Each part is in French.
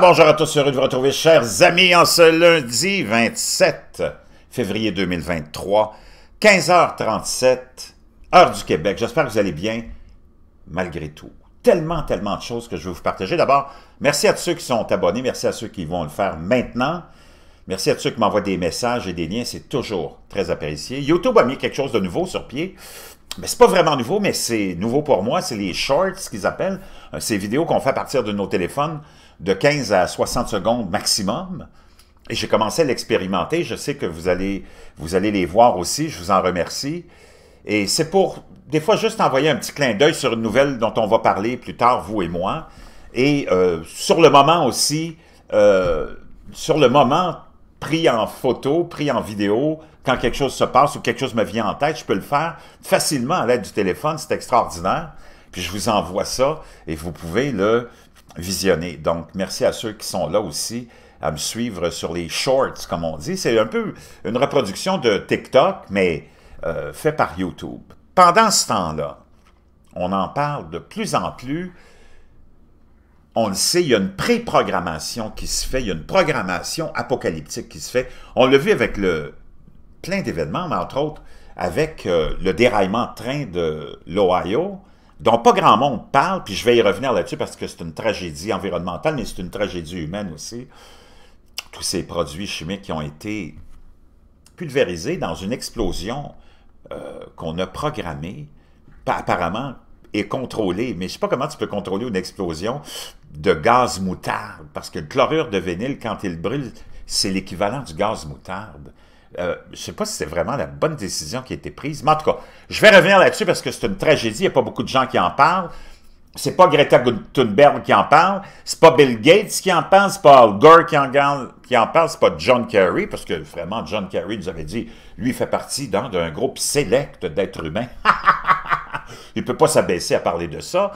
bonjour à tous, heureux de vous retrouver, chers amis, en ce lundi 27 février 2023, 15h37, heure du Québec. J'espère que vous allez bien, malgré tout. Tellement, tellement de choses que je veux vous partager. D'abord, merci à tous ceux qui sont abonnés, merci à ceux qui vont le faire maintenant. Merci à tous ceux qui m'envoient des messages et des liens, c'est toujours très apprécié. YouTube a mis quelque chose de nouveau sur pied. Mais c'est pas vraiment nouveau, mais c'est nouveau pour moi. C'est les shorts, ce qu'ils appellent, euh, ces vidéos qu'on fait à partir de nos téléphones de 15 à 60 secondes maximum. Et j'ai commencé à l'expérimenter. Je sais que vous allez, vous allez les voir aussi. Je vous en remercie. Et c'est pour, des fois, juste envoyer un petit clin d'œil sur une nouvelle dont on va parler plus tard, vous et moi. Et euh, sur le moment aussi, euh, sur le moment, pris en photo, pris en vidéo, quand quelque chose se passe ou quelque chose me vient en tête, je peux le faire facilement à l'aide du téléphone. C'est extraordinaire. Puis je vous envoie ça et vous pouvez le visionner. Donc, merci à ceux qui sont là aussi à me suivre sur les shorts, comme on dit. C'est un peu une reproduction de TikTok, mais euh, fait par YouTube. Pendant ce temps-là, on en parle de plus en plus. On le sait, il y a une pré-programmation qui se fait, il y a une programmation apocalyptique qui se fait. On l'a vu avec le plein d'événements, mais entre autres avec euh, le déraillement de train de l'Ohio, dont pas grand monde parle, puis je vais y revenir là-dessus parce que c'est une tragédie environnementale, mais c'est une tragédie humaine aussi. Tous ces produits chimiques qui ont été pulvérisés dans une explosion euh, qu'on a programmée, apparemment, et contrôlée. Mais je ne sais pas comment tu peux contrôler une explosion de gaz moutarde, parce que le chlorure de vinyle, quand il brûle, c'est l'équivalent du gaz moutarde. Euh, je ne sais pas si c'est vraiment la bonne décision qui a été prise. Mais en tout cas, je vais revenir là-dessus parce que c'est une tragédie. Il n'y a pas beaucoup de gens qui en parlent. C'est pas Greta Thunberg qui en parle, c'est pas Bill Gates qui en parle, c'est pas Al Gore qui en, qui en parle, c'est pas John Kerry, parce que vraiment, John Kerry nous avait dit, lui fait partie d'un groupe sélect d'êtres humains. Il ne peut pas s'abaisser à parler de ça.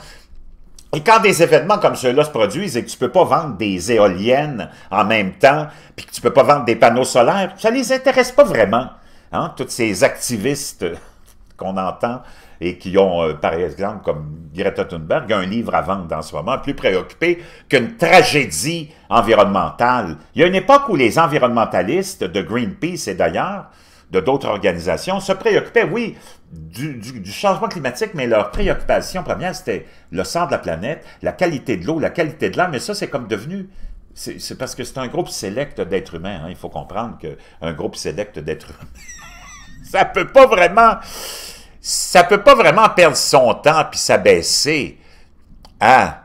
Et quand des événements comme ceux-là se produisent et que tu peux pas vendre des éoliennes en même temps, puis que tu peux pas vendre des panneaux solaires, ça les intéresse pas vraiment. Hein? Tous ces activistes qu'on entend et qui ont, euh, par exemple, comme Greta Thunberg, un livre à vendre en ce moment, plus préoccupé qu'une tragédie environnementale. Il y a une époque où les environnementalistes de Greenpeace et d'ailleurs de d'autres organisations se préoccupaient, oui, du, changement climatique, mais leur préoccupation première, c'était le sang de la planète, la qualité de l'eau, la qualité de l'air, mais ça, c'est comme devenu... C'est parce que c'est un groupe sélect d'êtres humains. Hein. Il faut comprendre qu'un groupe sélecte d'êtres humains, ça peut pas vraiment... Ça peut pas vraiment perdre son temps puis s'abaisser à...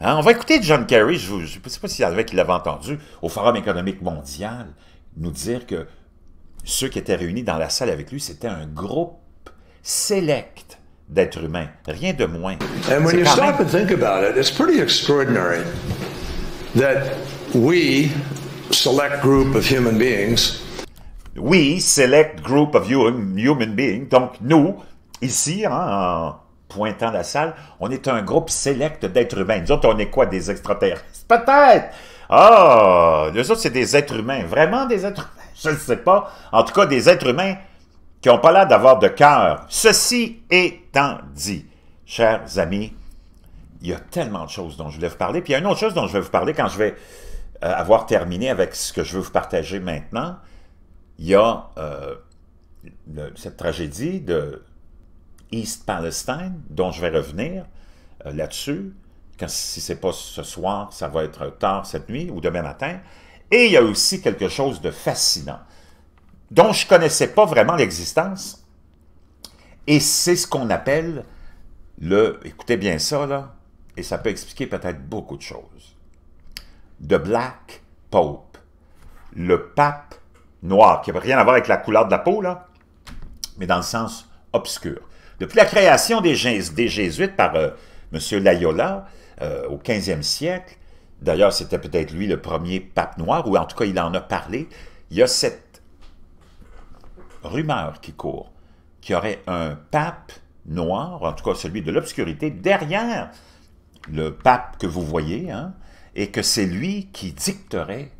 Hein. on va écouter John Kerry, je ne sais pas si qu'il l'avait entendu, au Forum économique mondial, nous dire que ceux qui étaient réunis dans la salle avec lui, c'était un groupe select d'êtres humains, rien de moins. Et quand vous stop et and think about it, it's pretty extraordinary that we, select group of human beings, we, select group of human donc nous, ici, hein, en pointant la salle, on est un groupe select d'êtres humains. Nous on est quoi, des extraterrestres? Peut-être! Ah, oh, les autres, c'est des êtres humains, vraiment des êtres je ne sais pas. En tout cas, des êtres humains qui n'ont pas l'air d'avoir de cœur. Ceci étant dit, chers amis, il y a tellement de choses dont je voulais vous parler. Puis il y a une autre chose dont je vais vous parler quand je vais euh, avoir terminé avec ce que je veux vous partager maintenant. Il y a euh, cette tragédie de East Palestine, dont je vais revenir euh, là-dessus. si ce n'est pas ce soir, ça va être tard cette nuit ou demain matin. Et il y a aussi quelque chose de fascinant, dont je ne connaissais pas vraiment l'existence, et c'est ce qu'on appelle le, écoutez bien ça là, et ça peut expliquer peut-être beaucoup de choses, The Black Pope, le pape noir, qui n'a rien à voir avec la couleur de la peau là, mais dans le sens obscur. Depuis la création des, Jésuites par euh, M. Layola, euh, au 15e siècle, D'ailleurs, c'était peut-être lui le premier pape noir, ou en tout cas, il en a parlé. Il y a cette rumeur qui court qu'il y aurait un pape noir, en tout cas celui de l'obscurité, derrière le pape que vous voyez, hein, et que c'est lui qui dicterait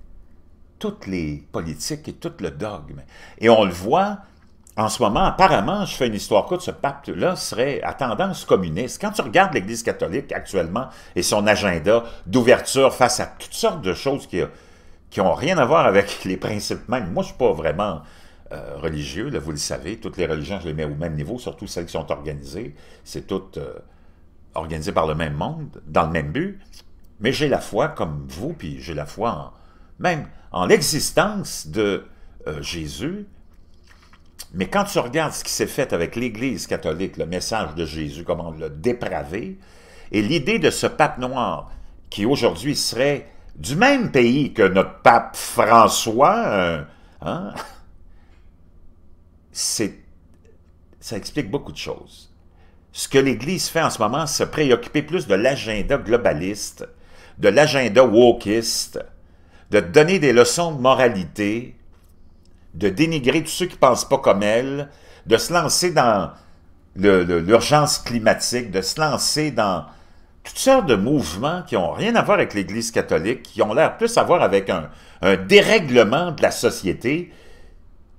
toutes les politiques et tout le dogme. Et on le voit en ce moment, apparemment, je fais une histoire courte, ce pape là serait à tendance communiste. Quand tu regardes l'Église catholique actuellement et son agenda d'ouverture face à toutes sortes de choses qui, qui ont rien à voir avec les principes même, moi je ne suis pas vraiment euh, religieux, là, vous le savez, toutes les religions, je les mets au même niveau, surtout celles qui sont organisées, c'est toutes euh, organisées par le même monde, dans le même but, mais j'ai la foi comme vous, puis j'ai la foi même en l'existence de euh, Jésus, mais quand tu regardes ce qui s'est fait avec l'Église catholique, le message de Jésus, comment on l'a dépravé, et l'idée de ce pape noir qui aujourd'hui serait du même pays que notre pape François, euh, hein, c'est ça explique beaucoup de choses. Ce que l'Église fait en ce moment, c'est se préoccuper plus de l'agenda globaliste, de l'agenda wokiste, de donner des leçons de moralité, de dénigrer tous ceux qui ne pensent pas comme elle, de se lancer dans l'urgence climatique, de se lancer dans toutes sortes de mouvements qui n'ont rien à voir avec l'Église catholique, qui ont l'air plus à voir avec un, dérèglement de la société,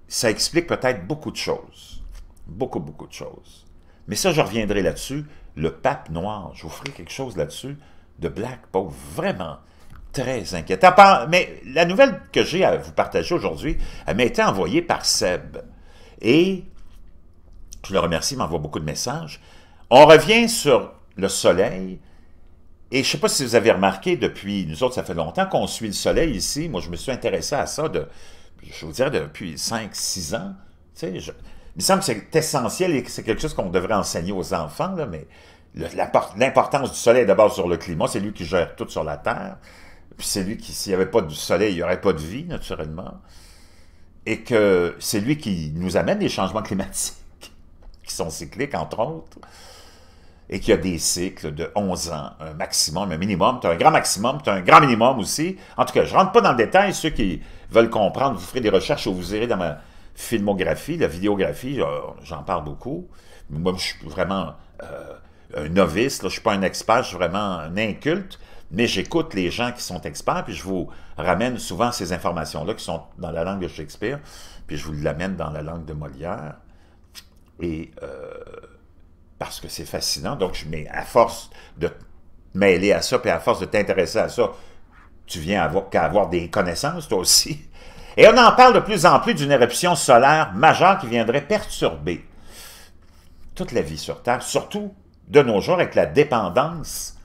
ça explique peut-être beaucoup de choses. Beaucoup, beaucoup de choses. Mais ça, je reviendrai là-dessus. Le pape noir, je vous ferai quelque chose là-dessus de Black Pope, vraiment très inquiétant. Mais la nouvelle que j'ai à vous partager aujourd'hui, elle m'a été envoyée par Seb. Et je le remercie, il m'envoie beaucoup de messages. On revient sur le soleil. Et je ne sais pas si vous avez remarqué, depuis, nous autres, ça fait longtemps qu'on suit le soleil ici. Moi, je me suis intéressé à ça, de, je vous dirais, depuis 5-6 ans. il me semble que c'est essentiel et que c'est quelque chose qu'on devrait enseigner aux enfants, mais l'importance du soleil d'abord sur le climat, c'est lui qui gère tout sur la Terre c'est lui qui, s'il n'y avait pas du soleil, il n'y aurait pas de vie, naturellement, et que c'est lui qui nous amène les changements climatiques, qui sont cycliques, entre autres, et qu'il y a des cycles de 11 ans, un maximum, un minimum, tu as un grand maximum, tu as un grand minimum aussi. En tout cas, je ne rentre pas dans le détail, ceux qui veulent comprendre, vous ferez des recherches ou vous irez dans ma filmographie, la vidéographie, j'en parle beaucoup. Moi, je suis vraiment euh, un novice, je ne suis pas un expert, je suis vraiment un inculte, mais j'écoute les gens qui sont experts, puis je vous ramène souvent ces informations-là qui sont dans la langue de Shakespeare, puis je vous l'amène dans la langue de Molière, et euh, parce que c'est fascinant, donc je mets à force de mêler à ça, puis à force de t'intéresser à ça, tu viens qu'à avoir des connaissances, toi aussi. Et on en parle de plus en plus d'une éruption solaire majeure qui viendrait perturber toute la vie sur Terre, surtout de nos jours avec la dépendance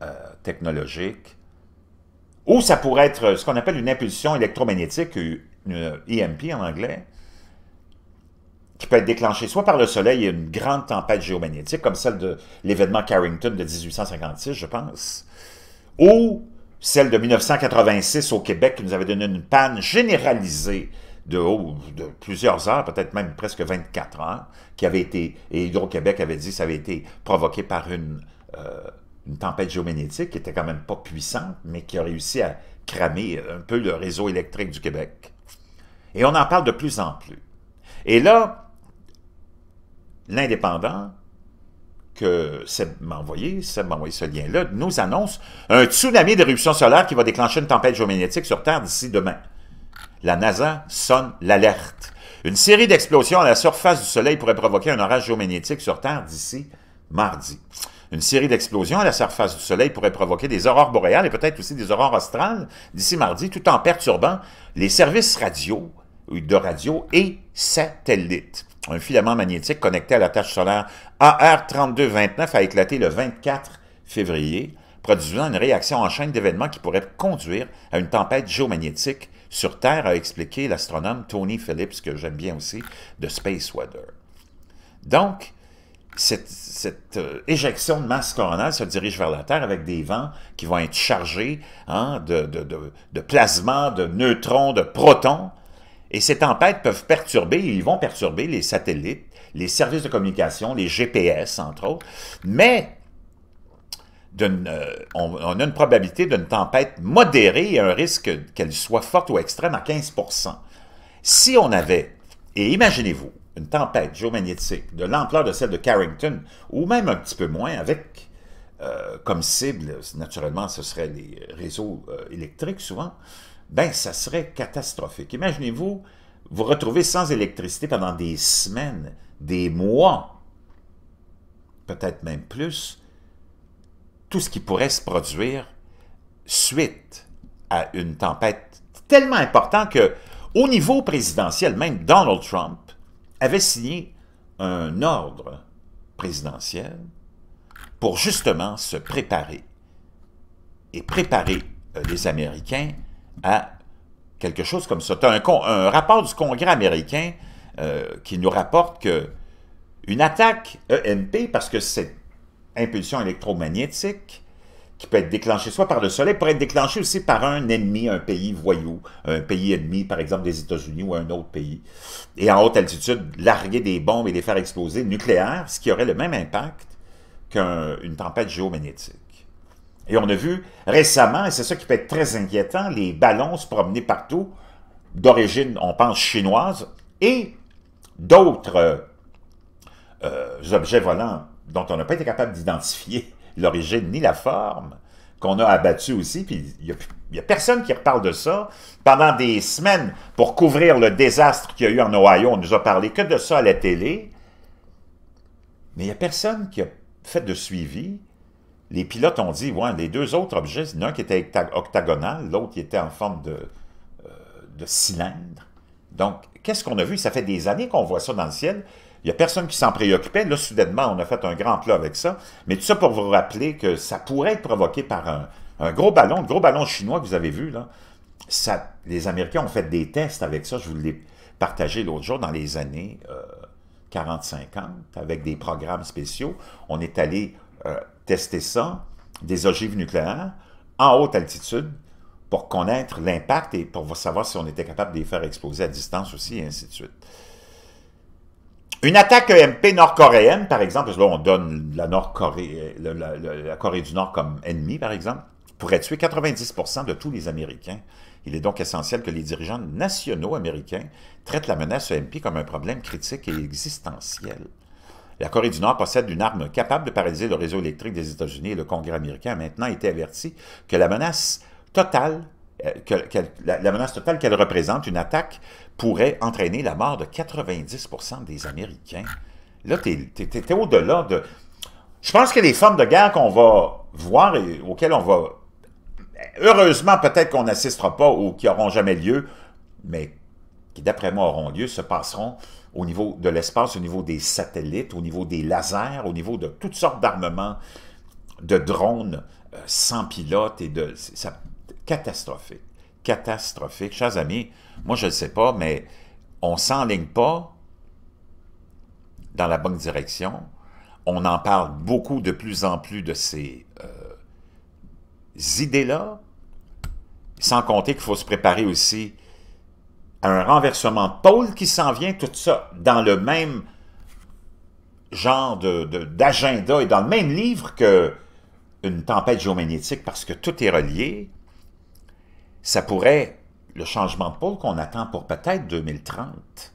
euh, technologique, ou ça pourrait être euh, ce qu'on appelle une impulsion électromagnétique, une EMP e en anglais, qui peut être déclenchée soit par le soleil et une grande tempête géomagnétique, comme celle de l'événement Carrington de 1856, je pense, ou celle de 1986 au Québec qui nous avait donné une panne généralisée de, oh, plusieurs heures, peut-être même presque 24 heures, qui avait été, et Hydro-Québec avait dit que ça avait été provoqué par une euh, une tempête géomagnétique qui était quand même pas puissante, mais qui a réussi à cramer un peu le réseau électrique du Québec. Et on en parle de plus en plus. Et là, l'indépendant que Seb m'a envoyé, Seb m'a envoyé ce lien-là, nous annonce un tsunami d'éruption solaire qui va déclencher une tempête géomagnétique sur Terre d'ici demain. La NASA sonne l'alerte. Une série d'explosions à la surface du Soleil pourrait provoquer un orage géomagnétique sur Terre d'ici mardi. Une série d'explosions à la surface du Soleil pourrait provoquer des aurores boréales et peut-être aussi des aurores australes d'ici mardi, tout en perturbant les services radio, euh, de radio et satellites. Un filament magnétique connecté à la tâche solaire AR3229 a éclaté le 24 février, produisant une réaction en chaîne d'événements qui pourrait conduire à une tempête géomagnétique sur Terre, a expliqué l'astronome Tony Phillips, que j'aime bien aussi, de Space Weather. Donc, cette, euh, éjection de masse coronale se dirige vers la Terre avec des vents qui vont être chargés hein, de, de, de, plasma, de neutrons, de protons. Et ces tempêtes peuvent perturber, ils vont perturber les satellites, les services de communication, les GPS, entre autres. Mais euh, on, on, a une probabilité d'une tempête modérée et un risque qu'elle soit forte ou extrême à 15 Si on avait, et imaginez-vous, une tempête géomagnétique de l'ampleur de celle de Carrington, ou même un petit peu moins, avec euh, comme cible, naturellement, ce serait les réseaux euh, électriques souvent, ben ça serait catastrophique. Imaginez-vous vous retrouvez sans électricité pendant des semaines, des mois, peut-être même plus, tout ce qui pourrait se produire suite à une tempête tellement importante que, au niveau présidentiel, même Donald Trump avait signé un ordre présidentiel pour justement se préparer et préparer euh, les Américains à quelque chose comme ça. un, rapport du Congrès américain euh, qui nous rapporte que une attaque EMP, parce que c'est impulsion électromagnétique qui peut être déclenché soit par le soleil, pourrait être déclenché aussi par un ennemi, un pays voyou, un pays ennemi, par exemple des États-Unis ou un autre pays. Et en haute altitude, larguer des bombes et les faire exploser nucléaires, ce qui aurait le même impact qu'une tempête géomagnétique. Et on a vu récemment, et c'est ça qui peut être très inquiétant, les ballons se promener partout, d'origine, on pense, chinoise, et d'autres euh, objets volants dont on n'a pas été capable d'identifier l'origine ni la forme, qu'on a abattu aussi, puis il n'y a, personne qui reparle de ça. Pendant des semaines, pour couvrir le désastre qu'il y a eu en Ohio, on nous a parlé que de ça à la télé, mais il n'y a personne qui a fait de suivi. Les pilotes ont dit, ouais, les deux autres objets, l'un qui était octagonal, l'autre qui était en forme de, euh, de cylindre. Donc, qu'est-ce qu'on a vu? Ça fait des années qu'on voit ça dans le ciel. Il n'y a personne qui s'en préoccupait. Là, soudainement, on a fait un grand plat avec ça. Mais tout ça pour vous rappeler que ça pourrait être provoqué par un, gros ballon, le gros ballon chinois que vous avez vu, là. les Américains ont fait des tests avec ça. Je vous l'ai partagé l'autre jour dans les années 40-50 euh, avec des programmes spéciaux. On est allé euh, tester ça, des ogives nucléaires, en haute altitude, pour connaître l'impact et pour savoir si on était capable de les faire exploser à distance aussi, et ainsi de suite. Une attaque EMP nord-coréenne, par exemple, parce que là, on donne euh, la, -Corée, du Nord comme ennemi, par exemple, pourrait tuer 90 de tous les Américains. Il est donc essentiel que les dirigeants nationaux américains traitent la menace EMP comme un problème critique et existentiel. La Corée du Nord possède une arme capable de paralyser le réseau électrique des États-Unis et le Congrès américain a maintenant été averti que la menace totale euh, la, menace totale qu'elle représente, une attaque pourrait entraîner la mort de 90% des Américains. Là, tu es, au-delà de... Je pense que les formes de guerre qu'on va voir et auxquelles on va... Heureusement, peut-être qu'on n'assistera pas ou qui n'auront jamais lieu, mais qui, d'après moi, auront lieu, se passeront au niveau de l'espace, au niveau des satellites, au niveau des lasers, au niveau de toutes sortes d'armements, de drones euh, sans pilote et de... Ça, catastrophique catastrophique. Chers amis, moi, je ne sais pas, mais on ne s'enligne pas dans la bonne direction. On en parle beaucoup de plus en plus de ces euh, idées-là, sans compter qu'il faut se préparer aussi à un renversement de pôle qui s'en vient, tout ça dans le même genre d'agenda de, et dans le même livre que une tempête géomagnétique parce que tout est relié ça pourrait, le changement de pôle qu'on attend pour peut-être 2030,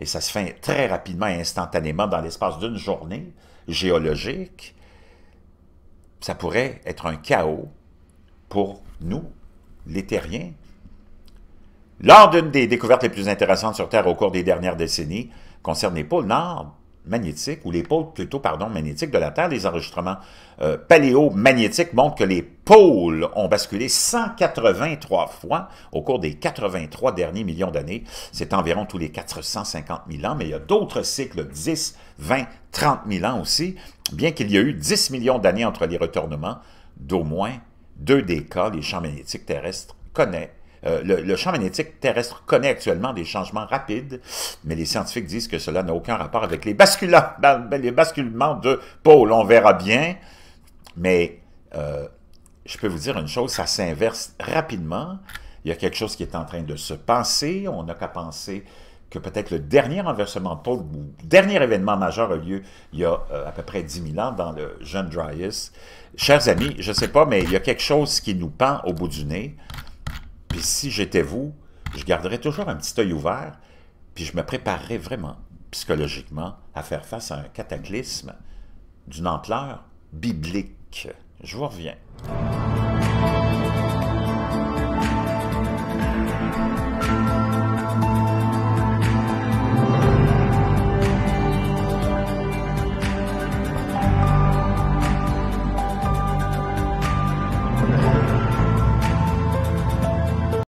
et ça se fait très rapidement et instantanément dans l'espace d'une journée géologique, ça pourrait être un chaos pour nous, les terriens. Lors d'une des découvertes les plus intéressantes sur Terre au cours des dernières décennies, concerne les pôles Nord, magnétiques, ou les pôles plutôt, pardon, magnétiques de la Terre, les enregistrements euh, paléomagnétiques montrent que les pôles ont basculé 183 fois au cours des 83 derniers millions d'années. C'est environ tous les 450 000 ans, mais il y a d'autres cycles, 10, 20, 30 000 ans aussi, bien qu'il y ait eu 10 millions d'années entre les retournements, d'au moins deux des cas, les champs magnétiques terrestres connaissent euh, le, champ magnétique terrestre connaît actuellement des changements rapides, mais les scientifiques disent que cela n'a aucun rapport avec les, ben, ben, les basculements de pôle. On verra bien, mais euh, je peux vous dire une chose, ça s'inverse rapidement. Il y a quelque chose qui est en train de se passer. On n'a qu'à penser que peut-être le dernier renversement de pôle, ou dernier événement majeur a lieu il y a euh, à peu près 10 000 ans dans le jeune Dryas. Chers amis, je ne sais pas, mais il y a quelque chose qui nous pend au bout du nez si j'étais vous, je garderais toujours un petit œil ouvert, puis je me préparerais vraiment psychologiquement à faire face à un cataclysme d'une ampleur biblique. Je vous reviens.